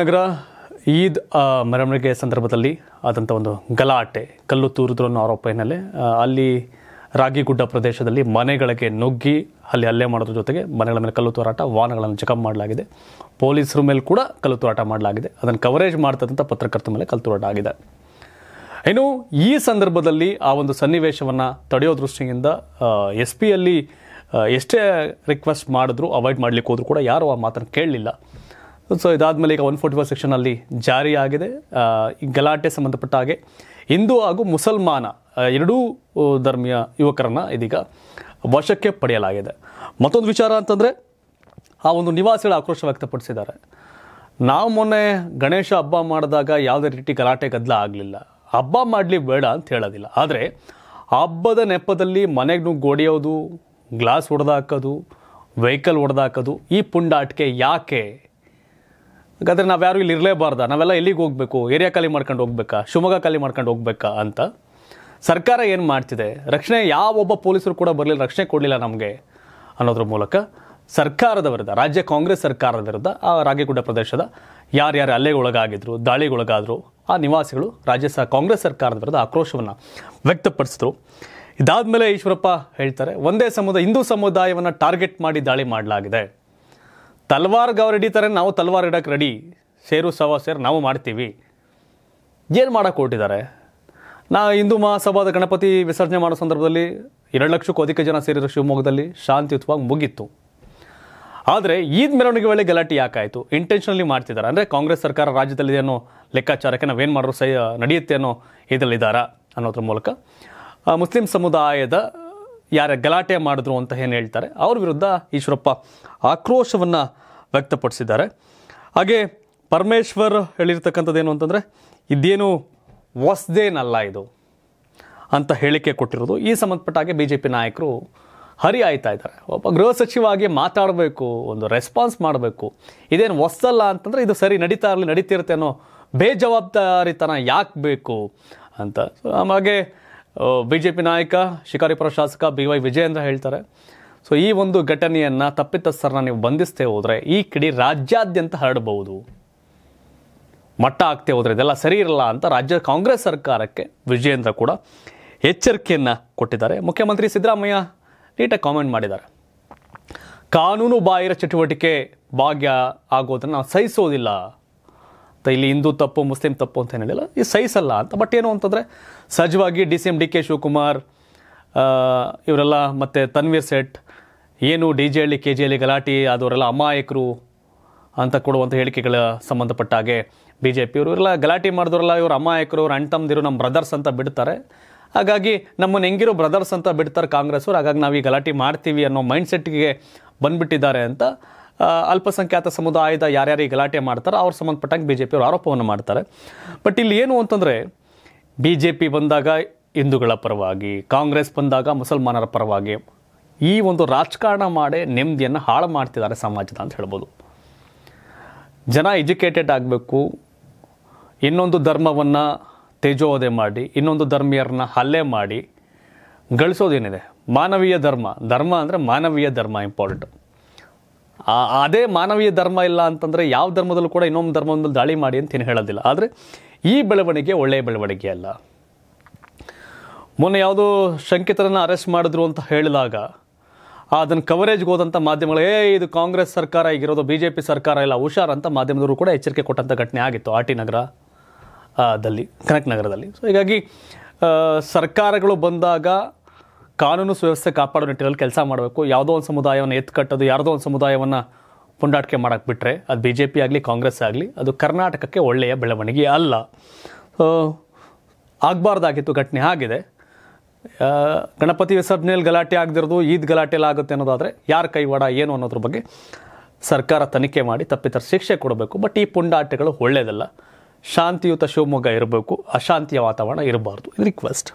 ನಗರ ಈದ್ ಮೆರವಣಿಗೆ ಸಂದರ್ಭದಲ್ಲಿ ಆದಂಥ ಒಂದು ಗಲಾಟೆ ಕಲ್ಲು ತೂರಿದ್ರು ಅನ್ನೋ ಆರೋಪ ಹಿನ್ನೆಲೆ ಅಲ್ಲಿ ರಾಗಿಗುಡ್ಡ ಪ್ರದೇಶದಲ್ಲಿ ಮನೆಗಳಿಗೆ ನುಗ್ಗಿ ಅಲ್ಲಿ ಹಲ್ಲೆ ಮಾಡೋದ್ರ ಜೊತೆಗೆ ಮನೆಗಳ ಮೇಲೆ ಕಲ್ಲು ತೂರಾಟ ವಾಹನಗಳನ್ನು ಚೆಕಪ್ ಮಾಡಲಾಗಿದೆ ಪೊಲೀಸರ ಮೇಲೆ ಕೂಡ ಕಲ್ಲು ತೂರಾಟ ಮಾಡಲಾಗಿದೆ ಅದನ್ನು ಕವರೇಜ್ ಮಾಡ್ತಕ್ಕಂಥ ಪತ್ರಕರ್ತರ ಮೇಲೆ ಕಲ್ಲು ತೂರಾಟ ಆಗಿದೆ ಇನ್ನು ಈ ಸಂದರ್ಭದಲ್ಲಿ ಆ ಒಂದು ಸನ್ನಿವೇಶವನ್ನು ತಡೆಯೋ ದೃಷ್ಟಿಯಿಂದ ಎಸ್ ಪಿಯಲ್ಲಿ ಎಷ್ಟೇ ರಿಕ್ವೆಸ್ಟ್ ಮಾಡಿದ್ರು ಅವಾಯ್ಡ್ ಮಾಡಲಿಕ್ಕೆ ಹೋದರೂ ಕೂಡ ಯಾರೂ ಆ ಮಾತನ್ನು ಕೇಳಲಿಲ್ಲ ಸೊ ಇದಾದಮೇಲೆ ಈಗ ಒನ್ ಫೋರ್ಟಿ ಫೋರ್ ಸೆಕ್ಷನಲ್ಲಿ ಜಾರಿಯಾಗಿದೆ ಗಲಾಟೆ ಸಂಬಂಧಪಟ್ಟ ಹಾಗೆ ಹಿಂದೂ ಹಾಗೂ ಮುಸಲ್ಮಾನ ಎರಡೂ ಧರ್ಮೀಯ ಯುವಕರನ್ನು ಇದೀಗ ವಶಕ್ಕೆ ಪಡೆಯಲಾಗಿದೆ ಮತ್ತೊಂದು ವಿಚಾರ ಅಂತಂದರೆ ಆ ಒಂದು ನಿವಾಸಿಗಳ ಆಕ್ರೋಶ ವ್ಯಕ್ತಪಡಿಸಿದ್ದಾರೆ ನಾವು ಮೊನ್ನೆ ಗಣೇಶ ಹಬ್ಬ ಮಾಡಿದಾಗ ಯಾವುದೇ ರೀತಿ ಗಲಾಟೆ ಗದ್ದಲ ಆಗಲಿಲ್ಲ ಹಬ್ಬ ಮಾಡಲಿ ಬೇಡ ಅಂತ ಹೇಳೋದಿಲ್ಲ ಆದರೆ ಹಬ್ಬದ ನೆಪದಲ್ಲಿ ಮನೆಗೂ ನುಗ್ಗೋಡಿಯೋದು ಗ್ಲಾಸ್ ಹೊಡೆದಾಕೋದು ವೆಹಿಕಲ್ ಹೊಡೆದಾಕೋದು ಈ ಪುಂಡಾಟಿಕೆ ಯಾಕೆ ನಾವು ಯಾರು ಇಲ್ಲಿ ಇರಲೇಬಾರ್ದ ನಾವೆಲ್ಲ ಎಲ್ಲಿಗೆ ಹೋಗಬೇಕು ಏರಿಯಾ ಖಾಲಿ ಮಾಡ್ಕೊಂಡು ಹೋಗ್ಬೇಕಾ ಶಿವಮೊಗ್ಗ ಖಾಲಿ ಮಾಡ್ಕೊಂಡು ಹೋಗ್ಬೇಕಾ ಅಂತ ಸರ್ಕಾರ ಏನು ಮಾಡ್ತಿದೆ ರಕ್ಷಣೆ ಯಾವೊಬ್ಬ ಪೊಲೀಸರು ಕೂಡ ಬರಲಿಲ್ಲ ರಕ್ಷಣೆ ಕೊಡಲಿಲ್ಲ ನಮಗೆ ಅನ್ನೋದ್ರ ಮೂಲಕ ಸರ್ಕಾರದ ವಿರುದ್ಧ ರಾಜ್ಯ ಕಾಂಗ್ರೆಸ್ ಸರ್ಕಾರದ ವಿರುದ್ಧ ಆ ರಾಗಿಗುಡ್ಡ ಪ್ರದೇಶದ ಯಾರ್ಯಾರು ಅಲ್ಲೇ ಒಳಗಾಗಿದ್ರು ದಾಳಿಗೆ ಆ ನಿವಾಸಿಗಳು ರಾಜ್ಯ ಸ ಕಾಂಗ್ರೆಸ್ ಸರ್ಕಾರದ ವಿರುದ್ಧ ಆಕ್ರೋಶವನ್ನು ವ್ಯಕ್ತಪಡಿಸಿದ್ರು ಇದಾದ ಮೇಲೆ ಈಶ್ವರಪ್ಪ ಹೇಳ್ತಾರೆ ಒಂದೇ ಸಮುದಾಯ ಹಿಂದೂ ಸಮುದಾಯವನ್ನು ಟಾರ್ಗೆಟ್ ಮಾಡಿ ದಾಳಿ ಮಾಡಲಾಗಿದೆ ತಲ್ವಾರ್ಗೆ ಅವ್ರು ಹಿಡಿತಾರೆ ನಾವು ತಲ್ವಾರ್ ಇಡೋಕ್ಕೆ ರೆಡಿ ಸೇರು ಸವಾ ಸೇರು ನಾವು ಮಾಡ್ತೀವಿ ಏನು ಮಾಡೋಕ್ಕೆ ಹೊರಟಿದ್ದಾರೆ ನಾ ಹಿಂದೂ ಮಹಾಸಭಾದ ಗಣಪತಿ ವಿಸರ್ಜನೆ ಮಾಡೋ ಸಂದರ್ಭದಲ್ಲಿ ಎರಡು ಲಕ್ಷಕ್ಕೂ ಅಧಿಕ ಜನ ಸೇರಿದ್ರು ಶಿವಮೊಗ್ಗದಲ್ಲಿ ಶಾಂತಿಯುತವಾಗಿ ಮುಗಿತ್ತು ಆದರೆ ಈದ್ ಮೆರವಣಿಗೆ ವೇಳೆ ಗಲಾಟೆ ಯಾಕಾಯಿತು ಇಂಟೆನ್ಷನಲ್ಲಿ ಮಾಡ್ತಿದ್ದಾರೆ ಅಂದರೆ ಕಾಂಗ್ರೆಸ್ ಸರ್ಕಾರ ರಾಜ್ಯದಲ್ಲಿ ಅನ್ನೋ ಲೆಕ್ಕಾಚಾರಕ್ಕೆ ನಾವೇನು ಮಾಡೋರು ಸಹ ನಡೆಯುತ್ತೆ ಅನ್ನೋ ಇದರಲ್ಲಿದ್ದಾರಾ ಅನ್ನೋದ್ರ ಮೂಲಕ ಮುಸ್ಲಿಂ ಸಮುದಾಯದ ಯಾರ ಗಲಾಟೆ ಮಾಡಿದ್ರು ಅಂತ ಏನು ಹೇಳ್ತಾರೆ ಅವ್ರ ವಿರುದ್ಧ ಈಶ್ವರಪ್ಪ ಆಕ್ರೋಶವನ್ನು ವ್ಯಕ್ತಪಡಿಸಿದ್ದಾರೆ ಹಾಗೆ ಪರಮೇಶ್ವರ್ ಹೇಳಿರ್ತಕ್ಕಂಥದ್ದೇನು ಅಂತಂದರೆ ಇದೇನು ಹೊಸ್ದೇನಲ್ಲ ಇದು ಅಂತ ಹೇಳಿಕೆ ಕೊಟ್ಟಿರೋದು ಈ ಸಂಬಂಧಪಟ್ಟ ಹಾಗೆ ಬಿ ಜೆ ಪಿ ನಾಯಕರು ಆಯ್ತಾ ಇದ್ದಾರೆ ಒಬ್ಬ ಗೃಹ ಸಚಿವಾಗಿ ಮಾತಾಡಬೇಕು ಒಂದು ರೆಸ್ಪಾನ್ಸ್ ಮಾಡಬೇಕು ಇದೇನು ಹೊಸಲ್ಲ ಅಂತಂದರೆ ಇದು ಸರಿ ನಡೀತಾ ಇರಲಿ ನಡೀತಿರುತ್ತೆ ಅನ್ನೋ ಬೇಜವಾಬ್ದಾರಿತನ ಯಾಕೆ ಬೇಕು ಅಂತ ಹಾಗೆ ಬಿ ಜೆ ಪಿ ನಾಯಕ ಶಿಕಾರಿಪುರ ಶಾಸಕ ಬಿ ವೈ ವಿಜಯೇಂದ್ರ ಹೇಳ್ತಾರೆ ಸೊ ಈ ಒಂದು ಘಟನೆಯನ್ನು ತಪ್ಪಿತಸ್ಥರನ್ನ ನೀವು ಬಂಧಿಸ್ತೇ ಹೋದರೆ ಈ ಕಿಡಿ ರಾಜ್ಯಾದ್ಯಂತ ಹರಡಬಹುದು ಮಟ್ಟ ಆಗ್ತೇ ಹೋದರೆ ಇದೆಲ್ಲ ಸರಿ ಇರಲ್ಲ ಅಂತ ರಾಜ್ಯ ಕಾಂಗ್ರೆಸ್ ಸರ್ಕಾರಕ್ಕೆ ವಿಜಯೇಂದ್ರ ಕೂಡ ಎಚ್ಚರಿಕೆಯನ್ನು ಕೊಟ್ಟಿದ್ದಾರೆ ಮುಖ್ಯಮಂತ್ರಿ ಸಿದ್ದರಾಮಯ್ಯ ನೀಟಾಗಿ ಕಾಮೆಂಟ್ ಮಾಡಿದ್ದಾರೆ ಕಾನೂನು ಬಾಹಿರ ಚಟುವಟಿಕೆ ಭಾಗ್ಯ ಆಗೋದನ್ನು ನಾವು ಸಹಿಸೋದಿಲ್ಲ ಮತ್ತು ಇಲ್ಲಿ ಹಿಂದೂ ತಪ್ಪು ಮುಸ್ಲಿಂ ತಪ್ಪು ಅಂತ ಏನು ಹೇಳಿಲ್ಲ ಈ ಸಹಿಸಲ್ಲ ಅಂತ ಬಟ್ ಏನು ಅಂತಂದರೆ ಸಹಜವಾಗಿ D C M D K Shivakumar ಇವರೆಲ್ಲ ಮತ್ತು ತನ್ವೀರ್ ಸೆಟ್ ಏನು D J Halli K G Halli ಗಲಾಟೆ ಅದವರೆಲ್ಲ ಅಮಾಯಕರು ಅಂತ ಕೊಡುವಂಥ ಹೇಳಿಕೆಗಳ ಸಂಬಂಧಪಟ್ಟ ಹಾಗೆ ಬಿ ಜೆ ಪಿಯವರು ಇವರೆಲ್ಲ ಗಲಾಟೆ ಮಾಡಿದವರೆಲ್ಲ ಇವರು ಅಮಾಯಕರು ಅವ್ರು ಅಣ್ತಮ್ದಿರು ನಮ್ಮ ಬ್ರದರ್ಸ್ ಅಂತ ಬಿಡ್ತಾರೆ ಹಾಗಾಗಿ ನಮ್ಮನ್ನು ಹೆಂಗಿರೋ ಬ್ರದರ್ಸ್ ಅಂತ ಬಿಡ್ತಾರೆ ಕಾಂಗ್ರೆಸ್ ಅವರು ಹಾಗಾಗಿ ನಾವು ಈ ಗಲಾಟೆ ಮಾಡ್ತೀವಿ ಅನ್ನೋ ಮೈಂಡ್ಸೆಟ್ಗೆ ಬಂದುಬಿಟ್ಟಿದ್ದಾರೆ ಅಂತ ಅಲ್ಪಸಂಖ್ಯಾತ ಸಮುದಾಯದ ಯಾರ್ಯಾರಿಗೆ ಗಲಾಟೆ ಮಾಡ್ತಾರೋ ಅವ್ರ ಸಂಬಂಧಪಟ್ಟಂಗೆ ಬಿ ಜೆ ಪಿಯವರು ಆರೋಪವನ್ನು ಮಾಡ್ತಾರೆ ಬಟ್ ಇಲ್ಲಿ ಏನು ಅಂತಂದರೆ ಬಿ ಜೆ ಪಿ ಬಂದಾಗ ಹಿಂದೂಗಳ ಪರವಾಗಿ ಕಾಂಗ್ರೆಸ್ ಬಂದಾಗ ಮುಸಲ್ಮಾನರ ಪರವಾಗಿ ಈ ಒಂದು ರಾಜಕಾರಣ ಮಾಡೇ ನೆಮ್ಮದಿಯನ್ನು ಹಾಳು ಮಾಡ್ತಿದ್ದಾರೆ ಸಮಾಜದ ಅಂತ ಹೇಳ್ಬೋದು ಜನ ಎಜುಕೇಟೆಡ್ ಆಗಬೇಕು ಇನ್ನೊಂದು ಧರ್ಮವನ್ನು ತೇಜೋದೆ ಮಾಡಿ ಇನ್ನೊಂದು ಧರ್ಮೀಯರನ್ನ ಹಲ್ಲೆ ಮಾಡಿ ಗಳಿಸೋದೇನಿದೆ ಮಾನವೀಯ ಧರ್ಮ ಧರ್ಮ ಅಂದರೆ ಮಾನವೀಯ ಧರ್ಮ ಇಂಪಾರ್ಟೆಂಟ್ ಅದೇ ಮಾನವೀಯ ಧರ್ಮ ಇಲ್ಲ ಅಂತಂದರೆ ಯಾವ ಧರ್ಮದಲ್ಲೂ ಕೂಡ ಇನ್ನೊಂದು ಧರ್ಮದಲ್ಲಿ ದಾಳಿ ಮಾಡಿ ಅಂತ ಏನು ಹೇಳೋದಿಲ್ಲ ಆದರೆ ಈ ಬೆಳವಣಿಗೆ ಒಳ್ಳೆಯ ಬೆಳವಣಿಗೆ ಅಲ್ಲ ಮೊನ್ನೆ ಯಾವುದೋ ಶಂಕಿತರನ್ನು ಅರೆಸ್ಟ್ ಮಾಡಿದ್ರು ಅಂತ ಹೇಳಿದಾಗ ಅದನ್ನು ಕವರೇಜ್ಗೆ ಹೋದಂಥ ಮಾಧ್ಯಮಗಳು ಏ ಇದು ಕಾಂಗ್ರೆಸ್ ಸರ್ಕಾರ ಆಗಿರೋದು ಬಿ ಜೆ ಪಿ ಸರ್ಕಾರ ಇಲ್ಲ ಹುಷಾರ್ ಅಂತ ಮಾಧ್ಯಮದವರು ಕೂಡ ಎಚ್ಚರಿಕೆ ಕೊಟ್ಟಂಥ ಘಟನೆ ಆಗಿತ್ತು ಆರ್ ಟಿ ನಗರ ದಲ್ಲಿ ಕನಕ್ ನಗರದಲ್ಲಿ ಸೊ ಹೀಗಾಗಿ ಸರ್ಕಾರಗಳು ಬಂದಾಗ ಕಾನೂನು ಸುವ್ಯವಸ್ಥೆ ಕಾಪಾಡೋ ನಿಟ್ಟಿನಲ್ಲಿ ಕೆಲಸ ಮಾಡಬೇಕು ಯಾವುದೋ ಒಂದು ಸಮುದಾಯವನ್ನು ಎತ್ಕಟ್ಟೋದು ಯಾರದೋ ಒಂದು ಸಮುದಾಯವನ್ನು ಪುಂಡಾಟಿಕೆ ಮಾಡೋಕ್ಕೆ ಬಿಟ್ಟರೆ ಅದು ಬಿ ಜೆ ಪಿ ಆಗಲಿ ಕಾಂಗ್ರೆಸ್ ಆಗಲಿ ಅದು ಕರ್ನಾಟಕಕ್ಕೆ ಒಳ್ಳೆಯ ಬೆಳವಣಿಗೆ ಅಲ್ಲ ಆಗಬಾರ್ದಾಗಿತ್ತು ಘಟನೆ ಆಗಿದೆ ಗಣಪತಿ ವಿಸರ್ಜನೆಯಲ್ಲಿ ಗಲಾಟೆ ಆಗದಿರೋದು ಈದ್ ಗಲಾಟೆಯಲ್ಲಿ ಆಗುತ್ತೆ ಅನ್ನೋದಾದರೆ ಯಾರ ಕೈವಾಡ ಏನು ಅನ್ನೋದ್ರ ಬಗ್ಗೆ ಸರ್ಕಾರ ತನಿಖೆ ಮಾಡಿ ತಪ್ಪಿತರ ಶಿಕ್ಷೆ ಕೊಡಬೇಕು ಬಟ್ ಈ ಪುಂಡಾಟಗಳು ಒಳ್ಳೆಯದಲ್ಲ ಶಾಂತಿಯುತ ಶಿವಮೊಗ್ಗ ಇರಬೇಕು ಅಶಾಂತಿಯ ವಾತಾವರಣ ಇರಬಾರ್ದು ಇದು ರಿಕ್ವೆಸ್ಟ್